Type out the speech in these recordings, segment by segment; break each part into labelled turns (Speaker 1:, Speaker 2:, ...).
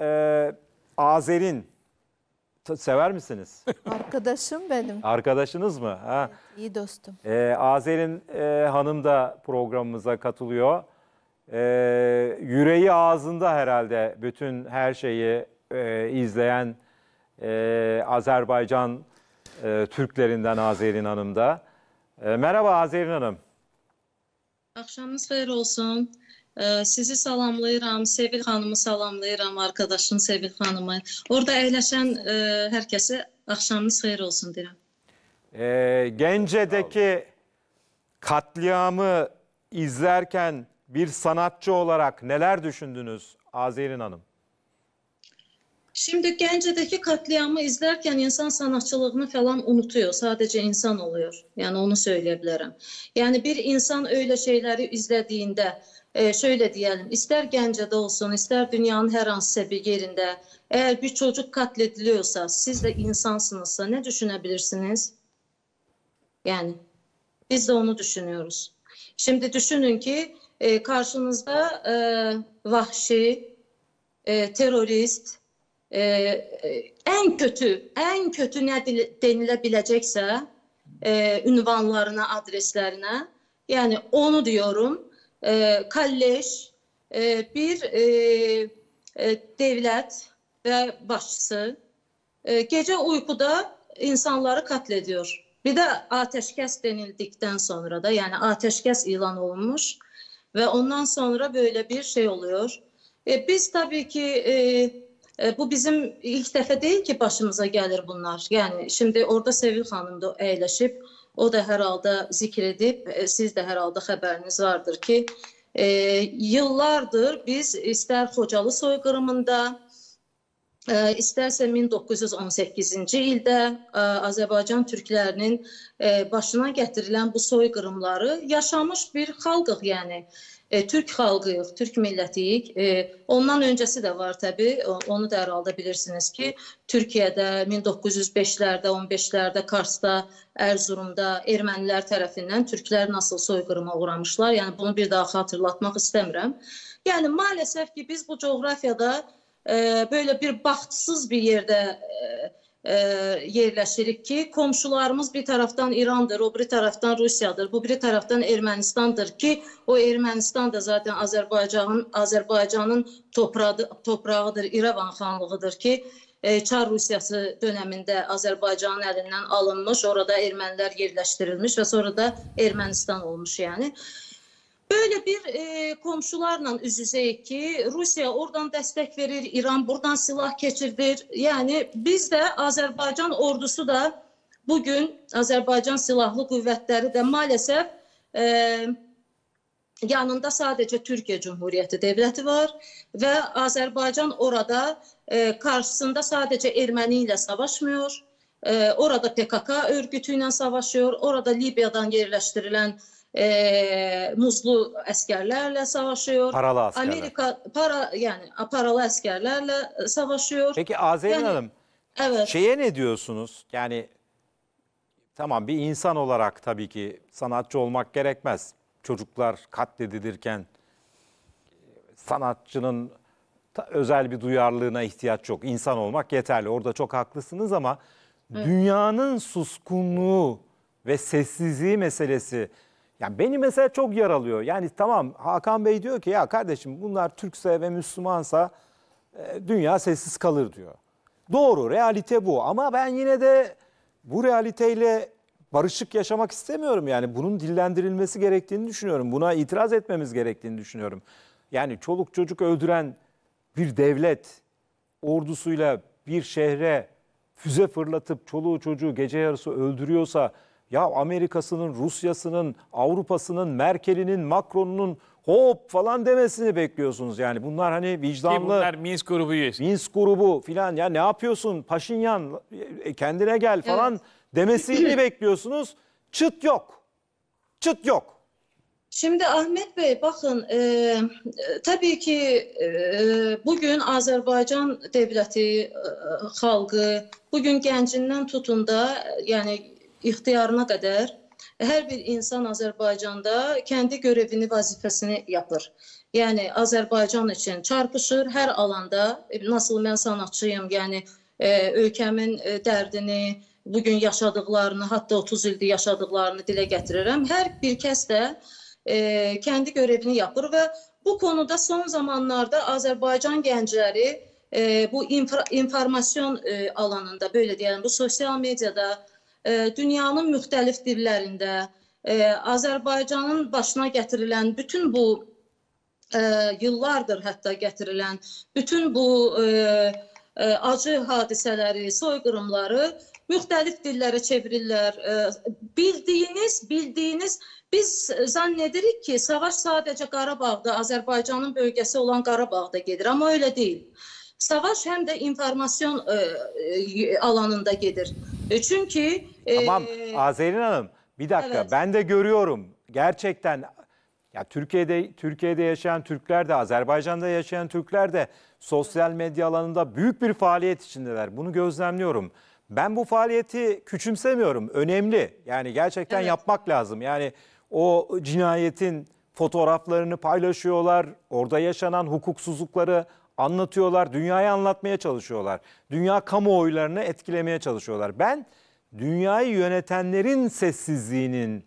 Speaker 1: e, Azer'in sever misiniz?
Speaker 2: Arkadaşım
Speaker 3: benim.
Speaker 1: Arkadaşınız mı? Ha? İyi dostum. E, Azer'in e, hanım da programımıza katılıyor. E, yüreği ağzında herhalde bütün her şeyi e, izleyen e, Azerbaycan e, Türklerinden Azer'in Hanım da. E, merhaba Azer'in Hanım.
Speaker 2: Akşamınız hayır olsun. Ee, sizi salamlayıram, Sevil xanımı salamlayıram, arkadaşın Sevil xanımı. Orada əyləşən e, hər kəsə olsun deyirəm.
Speaker 1: E, ee, Gence'deki katliamı izlerken bir sanatçı olarak neler düşündünüz Azerin Hanım?
Speaker 2: Şimdi Gence'deki katliamı izlerken insan sanatçılığını falan unutuyor. Sadece insan oluyor. Yani onu söyleyebilirim. Yani bir insan öyle şeyleri izlediğinde ee, şöyle diyelim ister Gence'de olsun ister dünyanın her hansısa bir yerinde eğer bir çocuk katlediliyorsa siz de insansınızsa ne düşünebilirsiniz? Yani biz de onu düşünüyoruz. Şimdi düşünün ki e, karşınızda e, vahşi, e, terörist, e, e en kötü, en kötü ne denilebilecekse e, ünvanlarına, adreslerine yani onu diyorum e, kalleş e, bir e, e, devlet ve başçısı e, gece uykuda insanları katlediyor. Bir de ateşkes denildikten sonra da yani ateşkes ilan olmuş ve ondan sonra böyle bir şey oluyor. E, biz tabii ki e, e, bu bizim ilk defa değil ki başımıza gelir bunlar. Yani şimdi orada Sevil Hanım da eyleşip O da hər halda zikr edib, e, siz də hər halda xəbəriniz vardır ki, e, yıllardır biz istər Xocalı soyqırımında, Ə, e, istərsə 1918-ci ildə ə, e, Azərbaycan türklərinin ə, başına gətirilən bu soyqırımları yaşamış bir xalqıq, yəni e, türk xalqıyıq, türk millətiyik. E, ondan öncəsi də var təbii. Onu da hər halda bilirsiniz ki, Türkiyədə 1905-lərdə, 15-lərdə Karsda, Ərzurumda ermənilər tərəfindən türklər nasıl soyqırıma uğramışlar. Yəni bunu bir daha xatırlatmaq istəmirəm. Yəni maalesef ki, biz bu coğrafiyada e, böyle bir baxtsız bir yerdə e, e, yerləşirik ki, komşularımız bir tərəfdən İrandır, o biri tərəfdən Rusiyadır, bu biri tərəfdən Ermənistandır ki, o Ermənistan da zaten Azərbaycanın Azərbaycanın toprağı, toprağıdır, İrəvan xanlığıdır ki, e, Çar Rusiyası dövründə Azərbaycanın əlindən alınmış, orada ermənilər yerləşdirilmiş və sonra da Ermənistan olmuş, yəni. E, Böyle bir e, komşularla üz-üzəyik ki, Rusiya oradan dəstək verir, İran buradan silah keçirdir. Yəni biz də Azərbaycan ordusu da bu gün Azərbaycan silahlı qüvvətləri də maalesef e, yanında sadəcə Türkiyə Cümhuriyyəti dövləti var və Azərbaycan orada e, qarşısında sadəcə erməni ilə savaşmıyor. E, orada PKK örgütü ilə savaşıyor, orada Libiyadan yerləşdirilən e, e, Muzlu askerlerle savaşıyor. Paralı askerler. Amerika para yani paralı askerlerle e, savaşıyor.
Speaker 1: Peki Azerin yani, Hanım evet. şeye ne diyorsunuz? Yani tamam bir insan olarak tabii ki sanatçı olmak gerekmez. Çocuklar katledilirken sanatçının özel bir duyarlılığına ihtiyaç yok. İnsan olmak yeterli. Orada çok haklısınız ama evet. dünyanın suskunluğu ve sessizliği meselesi yani beni mesela çok yaralıyor. Yani tamam Hakan Bey diyor ki ya kardeşim bunlar Türkse ve Müslümansa e, dünya sessiz kalır diyor. Doğru realite bu ama ben yine de bu realiteyle barışık yaşamak istemiyorum. Yani bunun dillendirilmesi gerektiğini düşünüyorum. Buna itiraz etmemiz gerektiğini düşünüyorum. Yani çoluk çocuk öldüren bir devlet ordusuyla bir şehre füze fırlatıp çoluğu çocuğu gece yarısı öldürüyorsa ya Amerika'sının, Rusya'sının, Avrupa'sının, Merkel'inin, Macron'unun hop falan demesini bekliyorsunuz. Yani bunlar hani vicdanlı. Ki bunlar Minsk grubu üyesi. Minsk grubu filan ya ne yapıyorsun Paşinyan e, kendine gel falan evet. demesini
Speaker 2: bekliyorsunuz. Çıt yok. Çıt yok. Şimdi Ahmet Bey bakın e, tabii ki e, bugün Azerbaycan devleti e, xalqı, bugün gəncindən tutun da, yəni ixtiyarına qədər hər bir insan Azərbaycanda kəndi görevini, vəzifəsini yapır. Yəni Azərbaycan üçün çarpışır hər alanda. E, nasıl mən sənətçiyəm, yəni e, ölkəmin e, dərdini, bu gün yaşadıqlarını, hətta 30 ildir yaşadıqlarını dilə gətirirəm. Hər bir kəs də e, kəndi görevini yapır və bu konuda son zamanlarda Azərbaycan gəncləri e, bu infor informasiyon e, alanında, belə deyəlim, bu sosial mediada, e, dünyanın müxtəlif dillərində e, Azərbaycanın başına gətirilən bütün bu e, yıllardır hətta gətirilən bütün bu e, acı hadisələri, soyqırımları müxtəlif dillərə çevirirlər. Bildiyiniz, bildiyiniz biz zənn edirik ki, savaş sadəcə Qarabağda, Azərbaycanın bölgəsi olan Qarabağda gedir, amma elə deyil. savaş hem de informasyon e, e, alanında gelir. E, çünkü... E, tamam
Speaker 1: Azerin Hanım bir dakika evet. ben de görüyorum gerçekten ya Türkiye'de Türkiye'de yaşayan Türkler de Azerbaycan'da yaşayan Türkler de sosyal medya alanında büyük bir faaliyet içindeler. Bunu gözlemliyorum. Ben bu faaliyeti küçümsemiyorum. Önemli. Yani gerçekten evet. yapmak lazım. Yani o cinayetin fotoğraflarını paylaşıyorlar. Orada yaşanan hukuksuzlukları anlatıyorlar, dünyayı anlatmaya çalışıyorlar. Dünya kamuoylarını etkilemeye çalışıyorlar. Ben dünyayı yönetenlerin sessizliğinin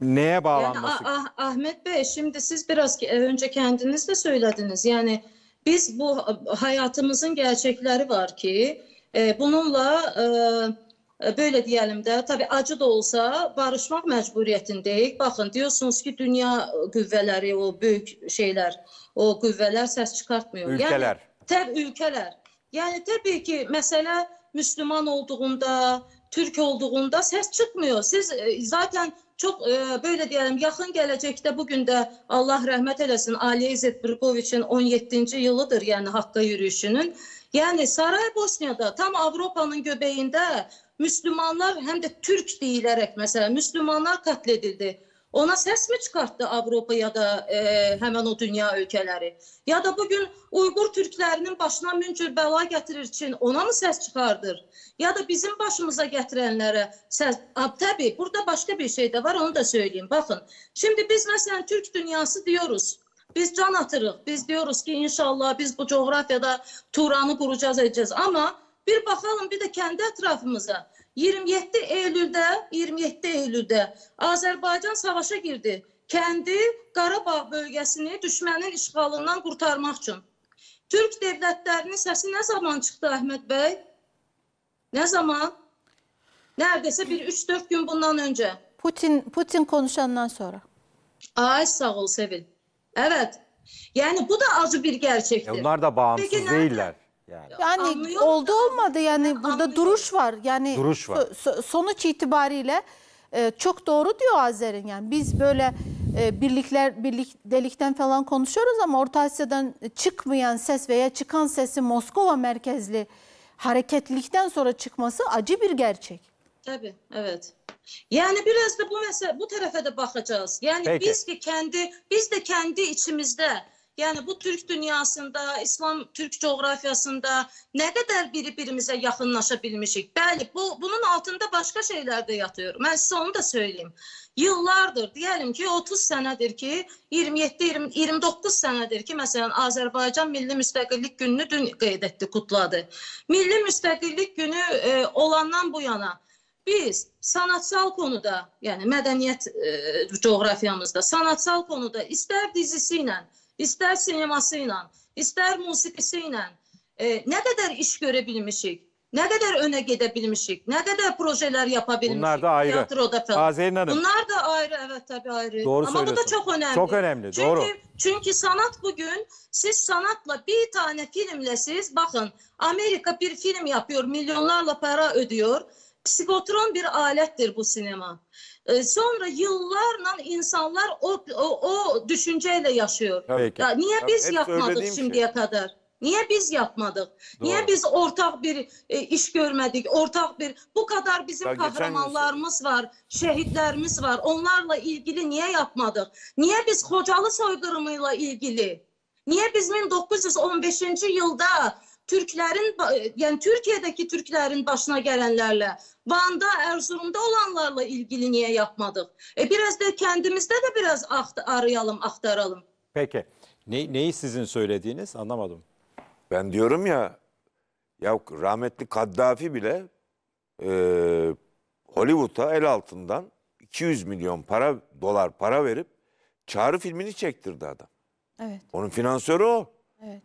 Speaker 1: neye bağlanması?
Speaker 2: Yani, ah, ah, Ahmet Bey şimdi siz biraz önce kendiniz de söylediniz. Yani biz bu hayatımızın gerçekleri var ki e, bununla e, E, belə deyəlim də, təbii acı da olsa barışmaq məcburiyyətindəyik. Baxın, deyirsunuz ki, dünya e, qüvvələri, o böyük şeylər, o qüvvələr səs çıxartmıyor. Ölkələr. Yəni, təbii ölkələr. Yəni təbii ki, məsələ müsəlman olduğunda, türk olduğunda səs çıxmıyor. Siz e, zaten çox e, belə deyəlim, yaxın gələcəkdə bu gün də Allah rəhmət eləsin Ali İzzət Brikoviçin 17-ci yılıdır, yəni Haqqa yürüyüşünün. Yəni Saray Bosniyada tam Avropanın göbəyində Müslümanlar həm də türk deyilərək məsələn müsəlmanlar qətl edildi. Ona səs mi çıxartdı Avropa ya da e, həmin o dünya ölkələri? Ya da bu gün Uyğur türklərinin başına min cür bəla gətirir Çin, ona mı səs çıxardır? Ya da bizim başımıza gətirənlərə səs ab, təbii burada başqa bir şey də var, onu da söyləyim. Baxın, şimdi biz məsələn türk dünyası diyoruz. Biz can atırıq. Biz diyoruz ki, inşallah biz bu coğrafiyada Turanı quracağız, edəcəz. Amma Bir baxalım bir də kəndi ətrafımıza. 27 Eylüldə, 27 Eylüldə Azərbaycan savaşa girdi. Kəndi Qarabağ bölgəsini düşmənin işğalından qurtarmaq üçün. Türk dövlətlərinin səsi nə zaman çıxdı Əhməd bəy? Nə zaman? Neredeyse bir 3-4 gün bundan önce. Putin Putin konuşandan sonra. Ay sağ ol Sevil. Evet. Yani bu da acı bir gerçektir. Ya onlar
Speaker 1: da bağımsız Peki, değiller. Nerede?
Speaker 2: Yani. Yani oldu olmadı yani burada anlıyorum. duruş var. Yani Duruş var. so- sonuç itibariyle e, çok doğru diyor Azer'in yani biz böyle e, birlikler delikten falan konuşuyoruz ama Orta Asya'dan çıkmayan ses veya çıkan sesi Moskova merkezli hareketlikten sonra çıkması acı bir gerçek. Tabii, evet. Yani biraz da bu mesele bu tarafa da bakacağız. Yani Peki. biz de kendi biz de kendi içimizde Yəni bu türk dünyasında, İslam türk coğrafiyasında nə qədər bir-birimizə yaxınlaşa bilmişik. Bəli, bu bunun altında başqa şeylər də yatıyor. Mən sizə onu da söyləyim. Yıllardır, deyəlim ki, 30 sənədir ki, 27 20, 29 sənədir ki, məsələn, Azərbaycan Milli Müstəqillik Gününü dün qeyd etdi, kutladı. Milli Müstəqillik Günü e, olandan bu yana biz sanatsal konuda, yəni mədəniyyət e, coğrafiyamızda, sanatsal konuda istər dizisi ilə, ister sinemasıyla, ister musikisiyle e, ne kadar iş görebilmişik, ne kadar öne gidebilmişik, ne kadar projeler yapabilmişik.
Speaker 3: Bunlar da ayrı. Tiyatroda Azeyn Hanım. Bunlar
Speaker 2: da ayrı evet tabii ayrı. Doğru Ama bu da
Speaker 1: çok önemli. Çok önemli çünkü, doğru.
Speaker 2: Çünkü sanat bugün siz sanatla bir tane filmle siz bakın Amerika bir film yapıyor milyonlarla para ödüyor. Psikotron bir alettir bu sinema. Sonra yıllarla insanlar o o, o düşünceyle yaşıyor.
Speaker 3: Tabii ki. Ya niye Tabii biz yapmadık şimdiye
Speaker 2: şey. kadar? Niye biz yapmadık? Doğru. Niye biz ortak bir e, iş görmedik? Ortak bir bu kadar bizim ya kahramanlarımız var, şehitlerimiz var. Onlarla ilgili niye yapmadık? Niye biz Xocalı soyqırımıyla ilgili? Niye biz 1915-ci yılda Türklerin e, yani Türkiye'deki Türklerin başına gelenlerle Van'da, Erzurum'da olanlarla ilgili niye yapmadık? E biraz da kendimizde de biraz aht arayalım, aktaralım.
Speaker 1: Peki. Ne, neyi sizin söylediğiniz anlamadım.
Speaker 4: Ben diyorum ya ya rahmetli Kaddafi bile e, Hollywood'a el altından 200 milyon para dolar para verip Çağrı filmini çektirdi adam. Evet. Onun finansörü o. Evet.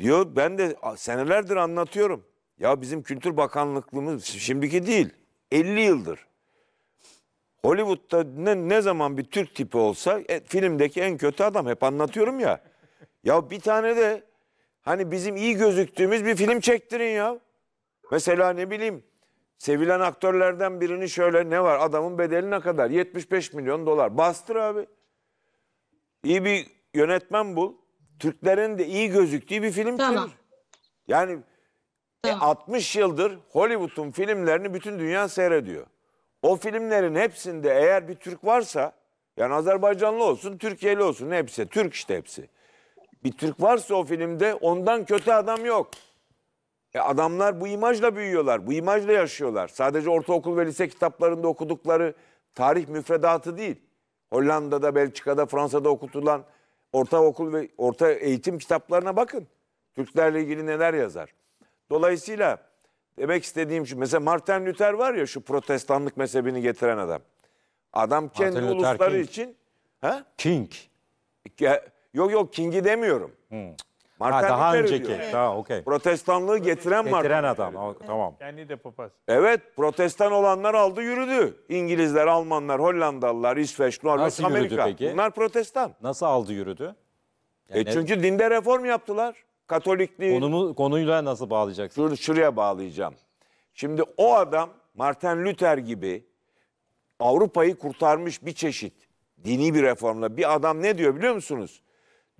Speaker 4: Diyor ben de senelerdir anlatıyorum. Ya bizim Kültür Bakanlığımız şimdiki değil. 50 yıldır. Hollywood'da ne, ne zaman bir Türk tipi olsa e, filmdeki en kötü adam hep anlatıyorum ya. Ya bir tane de hani bizim iyi gözüktüğümüz bir film çektirin ya. Mesela ne bileyim sevilen aktörlerden birini şöyle ne var adamın bedeli ne kadar? 75 milyon dolar. Bastır abi. İyi bir yönetmen bul. Türklerin de iyi gözüktüğü bir film tamam. türü. Yani e, tamam. e, 60 yıldır Hollywood'un filmlerini bütün dünya seyrediyor. O filmlerin hepsinde eğer bir Türk varsa yani Azerbaycanlı olsun, Türkiye'li olsun hepsi. Türk işte hepsi. Bir Türk varsa o filmde ondan kötü adam yok. E adamlar bu imajla büyüyorlar, bu imajla yaşıyorlar. Sadece ortaokul ve lise kitaplarında okudukları tarih müfredatı değil. Hollanda'da, Belçika'da, Fransa'da okutulan ortaokul ve orta eğitim kitaplarına bakın. Türklerle ilgili neler yazar. Dolayısıyla demek istediğim şu mesela Martin Luther var ya şu protestanlık mezhebini getiren adam. Adam kendi Martin ulusları King. için ha? King. Yok yok King'i demiyorum. Hmm. Martin ha, daha Luther önceki. Evet. Daha okey. Protestanlığı getiren, getiren Martin adam. O, tamam. Kendi de papaz. Evet, protestan olanlar aldı yürüdü. İngilizler, Almanlar, Hollandalılar, İsveç, Norveç, Nasıl yürüdü Amerika. peki? Bunlar protestan. Nasıl aldı yürüdü? E, yani e çünkü dinde reform yaptılar. Katolikliği Konumu, konuyla nasıl bağlayacaksın? Dur şuraya bağlayacağım. Şimdi o adam Martin Luther gibi Avrupa'yı kurtarmış bir çeşit dini bir reformla bir adam ne diyor biliyor musunuz?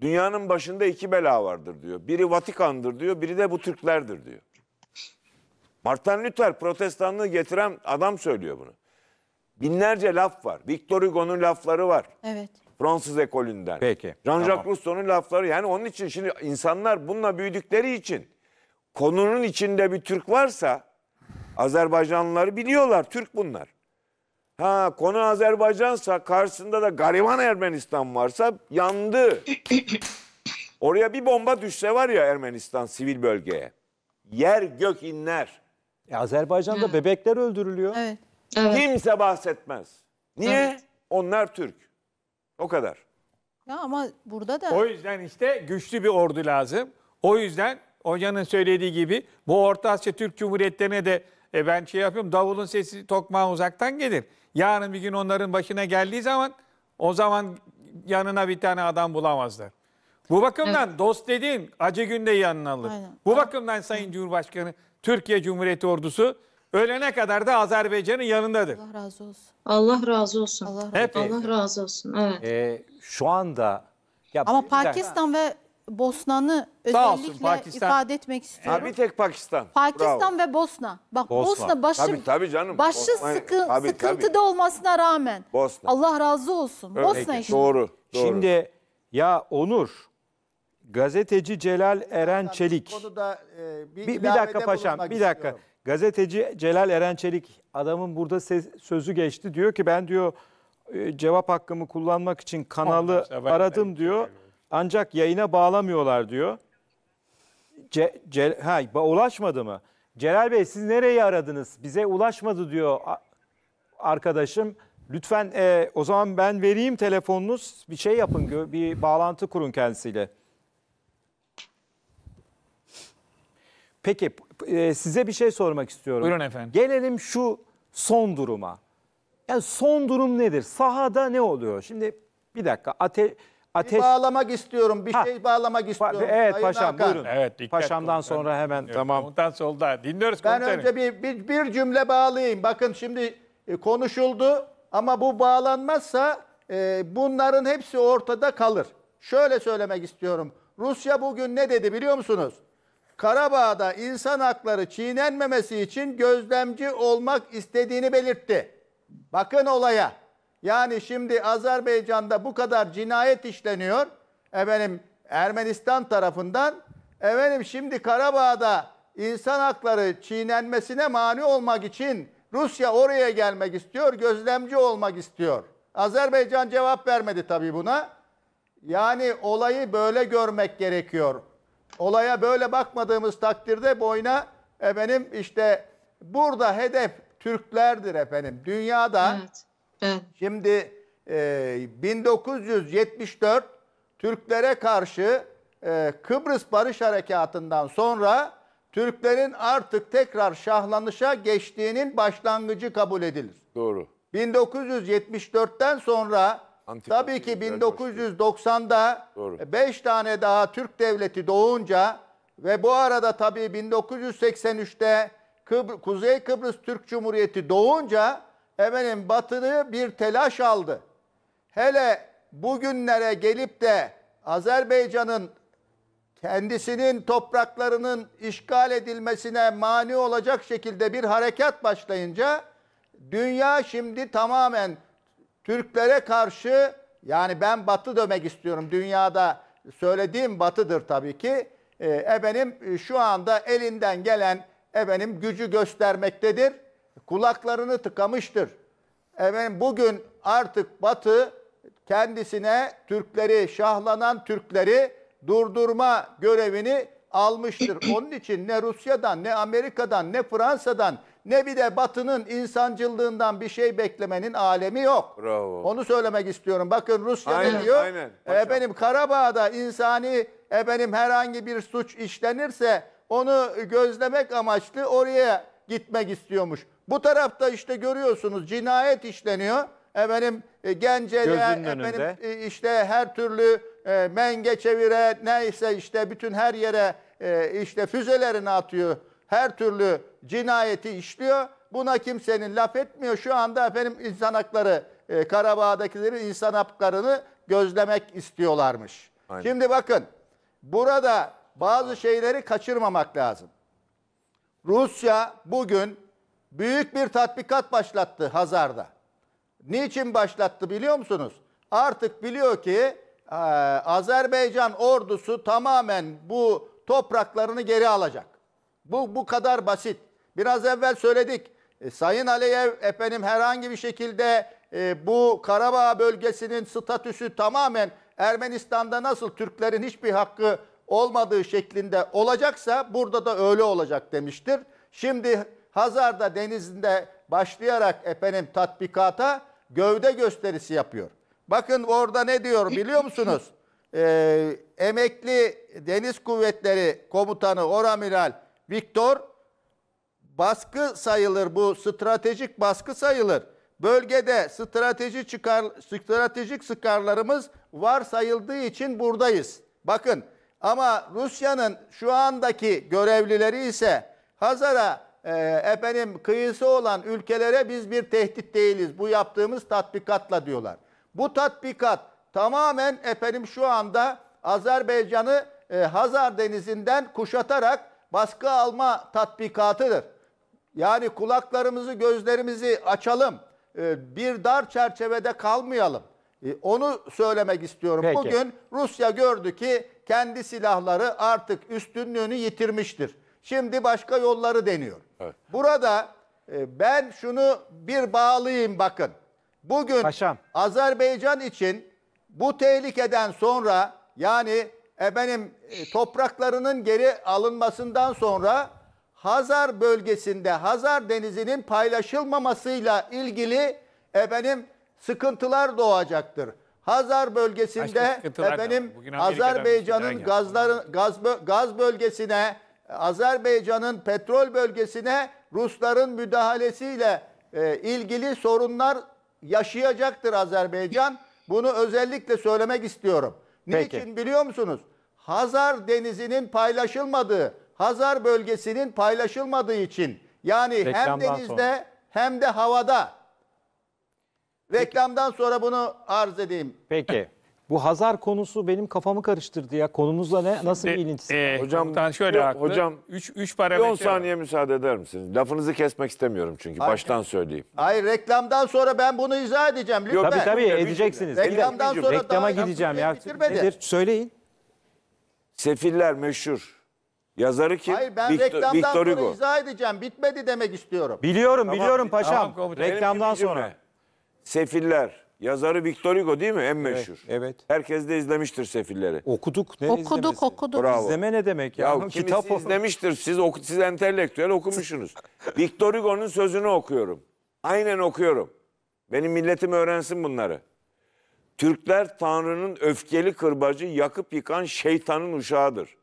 Speaker 4: Dünyanın başında iki bela vardır diyor. Biri Vatikan'dır diyor, biri de bu Türklerdir diyor. Martin Luther protestanlığı getiren adam söylüyor bunu. Binlerce laf var. Victor Hugo'nun lafları var. Evet. Fransız ekolünden. Peki. Jean-Jacques tamam. Rousseau'nun lafları. Yani onun için şimdi insanlar bununla büyüdükleri için konunun içinde bir Türk varsa Azerbaycanlıları biliyorlar. Türk bunlar. Ha konu Azerbaycansa karşısında da gariban Ermenistan varsa yandı. Oraya bir bomba düşse var ya Ermenistan sivil bölgeye. Yer gök inler. E, Azerbaycan'da Hı. bebekler öldürülüyor. Evet. evet. Kimse bahsetmez. Niye? Evet. Onlar Türk. O kadar.
Speaker 2: Ya ama burada da... O yüzden
Speaker 4: işte güçlü bir ordu lazım. O yüzden hocanın söylediği gibi bu Orta Asya Türk Cumhuriyetlerine de e, ben şey yapıyorum davulun sesi tokmağa uzaktan gelir. Yarın bir gün onların başına geldiği zaman o zaman yanına bir tane adam bulamazlar. Bu bakımdan evet. dost dediğin acı günde yanına alır. Aynen. Bu bakımdan Sayın Aynen. Cumhurbaşkanı Türkiye Cumhuriyeti ordusu ölene kadar da Azerbaycan'ın yanındadır. Allah
Speaker 2: razı olsun. Allah razı olsun. Allah razı Allah razı olsun.
Speaker 4: Evet. Ee,
Speaker 1: şu anda ya Ama Pakistan
Speaker 2: ve Bosna'nı Sağ olsun, özellikle ifade etmek istiyorum. Ha, bir
Speaker 4: tek Pakistan. Pakistan
Speaker 2: Bravo. ve Bosna. Bak Bosna, Bosna başı, tabii,
Speaker 4: tabii canım. başı Bosna, sıkı, tabii, sıkıntıda tabii.
Speaker 2: olmasına rağmen. Bosna. Allah razı olsun. Öyle. Bosna işte. Doğru,
Speaker 4: doğru.
Speaker 1: Şimdi ya Onur, gazeteci Celal Eren Çelik.
Speaker 3: E, bir, bir, bir dakika paşam, bir dakika. Istiyorum.
Speaker 1: Gazeteci Celal Eren Çelik adamın burada ses, sözü geçti. Diyor ki ben diyor e, cevap hakkımı kullanmak için kanalı aradım diyor. Ancak yayına bağlamıyorlar diyor. Ce, ce, ha, ulaşmadı mı? Celal Bey siz nereyi aradınız? Bize ulaşmadı diyor arkadaşım. Lütfen e, o zaman ben vereyim telefonunuz. Bir şey yapın, bir bağlantı kurun kendisiyle. Peki e, size bir şey sormak istiyorum. Buyurun efendim. Gelelim şu son duruma. Yani son durum nedir? Sahada ne oluyor? Şimdi bir dakika. Ate Ateş... Bir bağlamak istiyorum, bir ha. şey bağlamak istiyorum. evet Sayın paşam Hakan. buyurun. Evet, Paşamdan sonra hemen tamam. Komutan solda. Dinliyoruz ben komutanım. Ben
Speaker 3: önce bir, bir, bir cümle bağlayayım. Bakın şimdi e, konuşuldu ama bu bağlanmazsa e, bunların hepsi ortada kalır. Şöyle söylemek istiyorum. Rusya bugün ne dedi biliyor musunuz? Karabağ'da insan hakları çiğnenmemesi için gözlemci olmak istediğini belirtti. Bakın olaya. Yani şimdi Azerbaycan'da bu kadar cinayet işleniyor. Efendim Ermenistan tarafından. Efendim şimdi Karabağ'da insan hakları çiğnenmesine mani olmak için Rusya oraya gelmek istiyor, gözlemci olmak istiyor. Azerbaycan cevap vermedi tabii buna. Yani olayı böyle görmek gerekiyor. Olaya böyle bakmadığımız takdirde boyuna efendim işte burada hedef Türklerdir efendim. Dünyada evet. Şimdi e, 1974 Türklere karşı e, Kıbrıs Barış Harekatı'ndan sonra Türklerin artık tekrar şahlanışa geçtiğinin başlangıcı kabul edilir. Doğru. 1974'ten sonra Antik tabii ki 1990'da 5 e, tane daha Türk devleti doğunca ve bu arada tabii 1983'te Kıbr Kuzey Kıbrıs Türk Cumhuriyeti doğunca efendim batılı bir telaş aldı. Hele bugünlere gelip de Azerbaycan'ın kendisinin topraklarının işgal edilmesine mani olacak şekilde bir harekat başlayınca dünya şimdi tamamen Türklere karşı yani ben batı demek istiyorum dünyada söylediğim batıdır tabii ki efendim ee, e, şu anda elinden gelen efendim gücü göstermektedir kulaklarını tıkamıştır. Efendim bugün artık Batı kendisine Türkleri, şahlanan Türkleri durdurma görevini almıştır. Onun için ne Rusya'dan, ne Amerika'dan, ne Fransa'dan, ne bir de Batı'nın insancılığından bir şey beklemenin alemi yok. Bravo. Onu söylemek istiyorum. Bakın Rusya aynen, ne diyor? Aynen. Efendim Karabağ'da insani efendim herhangi bir suç işlenirse onu gözlemek amaçlı oraya gitmek istiyormuş. Bu tarafta işte görüyorsunuz cinayet işleniyor. Efendim e, Gence'de efendim, e, işte her türlü e, menge çevire neyse işte bütün her yere e, işte füzelerini atıyor. Her türlü cinayeti işliyor. Buna kimsenin laf etmiyor. Şu anda efendim insan hakları e, Karabağ'dakilerin insan haklarını gözlemek istiyorlarmış. Aynen. Şimdi bakın burada bazı şeyleri kaçırmamak lazım. Rusya bugün büyük bir tatbikat başlattı Hazar'da. Niçin başlattı biliyor musunuz? Artık biliyor ki e, Azerbaycan ordusu tamamen bu topraklarını geri alacak. Bu bu kadar basit. Biraz evvel söyledik. E, Sayın Aliyev efendim herhangi bir şekilde e, bu Karabağ bölgesinin statüsü tamamen Ermenistan'da nasıl Türklerin hiçbir hakkı olmadığı şeklinde olacaksa burada da öyle olacak demiştir. Şimdi Hazarda denizinde başlayarak efendim tatbikata gövde gösterisi yapıyor. Bakın orada ne diyor biliyor musunuz? Ee, emekli Deniz Kuvvetleri Komutanı Oramiral Viktor baskı sayılır bu stratejik baskı sayılır. Bölgede strateji çıkar stratejik çıkarlarımız var sayıldığı için buradayız. Bakın ama Rusya'nın şu andaki görevlileri ise Hazar'a e, efendim kıyısı olan ülkelere biz bir tehdit değiliz. Bu yaptığımız tatbikatla diyorlar. Bu tatbikat tamamen efendim şu anda Azerbaycan'ı e, Hazar Denizi'nden kuşatarak baskı alma tatbikatıdır. Yani kulaklarımızı, gözlerimizi açalım. E, bir dar çerçevede kalmayalım. E, onu söylemek istiyorum. Peki. Bugün Rusya gördü ki kendi silahları artık üstünlüğünü yitirmiştir. Şimdi başka yolları deniyor. Evet. Burada e, ben şunu bir bağlayayım bakın. Bugün Paşam. Azerbaycan için bu tehlikeden sonra yani efendim e, topraklarının geri alınmasından sonra Hazar bölgesinde Hazar denizinin paylaşılmamasıyla ilgili efendim sıkıntılar doğacaktır. Hazar bölgesinde efendim Azerbaycan'ın gazların gaz gaz bölgesine Azerbaycan'ın petrol bölgesine Rusların müdahalesiyle e, ilgili sorunlar yaşayacaktır Azerbaycan. Bunu özellikle söylemek istiyorum. Peki. Niçin biliyor musunuz? Hazar Denizi'nin paylaşılmadığı, Hazar bölgesinin paylaşılmadığı için yani Reklamdan hem denizde sonra. hem de havada. Reklamdan Peki. sonra bunu arz edeyim. Peki.
Speaker 1: Bu Hazar konusu benim kafamı karıştırdı ya. Konumuzla ne nasıl bir e, ilintisi?
Speaker 3: E, hocam komutan
Speaker 1: şöyle yok, Hocam
Speaker 3: üç 3 Bir parametre. 10 var. saniye
Speaker 4: müsaade eder misiniz? Lafınızı kesmek istemiyorum çünkü. Baştan söyleyeyim.
Speaker 3: Hayır reklamdan sonra ben bunu izah edeceğim lütfen. Tabii tabii edeceksiniz. Reklamdan sonra Reklama daha gideceğim ya. Nedir?
Speaker 4: Söyleyin. Sefiller meşhur. Yazarı kim? Hayır ben Victor- reklamdan Victor sonra izah
Speaker 3: edeceğim. Bitmedi demek istiyorum. Biliyorum biliyorum paşam. Tamam Reklamdan
Speaker 4: sonra. Sefiller Yazarı Victor Hugo değil mi? En meşhur. Evet. Herkes de izlemiştir Sefilleri. Okuduk. Ne okuduk izlemesi? okuduk. Bravo. İzleme ne demek ya? Ya Oğlum, kimisi kitap o. izlemiştir. Siz, oku, siz entelektüel okumuşsunuz. Victor Hugo'nun sözünü okuyorum. Aynen okuyorum. Benim milletim öğrensin bunları. Türkler Tanrı'nın öfkeli kırbacı yakıp yıkan şeytanın uşağıdır.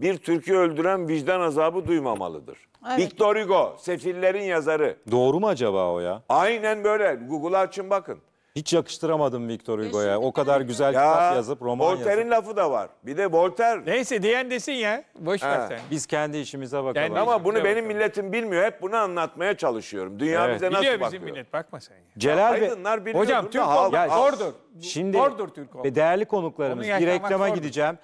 Speaker 4: Bir Türk'ü öldüren vicdan azabı duymamalıdır. Evet. Victor Hugo, Sefillerin yazarı.
Speaker 1: Doğru mu acaba o ya?
Speaker 4: Aynen böyle. Google'a açın bakın.
Speaker 1: Hiç yakıştıramadım Victor Hugo'ya. O kadar güzel kitap yazıp roman yazıp. Voltaire'in
Speaker 4: lafı da var. Bir de Voltaire. Neyse diyen desin ya. Boş ver sen. Biz kendi işimize bakalım. Yani ama bunu benim milletim bilmiyor. Hep bunu anlatmaya çalışıyorum. Dünya Evet. bize nasıl Biliyor bakıyor? bizim
Speaker 1: millet bakma sen ya. Celal Bey, Aydınlar bilmiyordur Hocam Türk halk- olmak zordur. Şimdi Zordur Türk olmak. değerli konuklarımız Onu bir reklama zordur. gideceğim.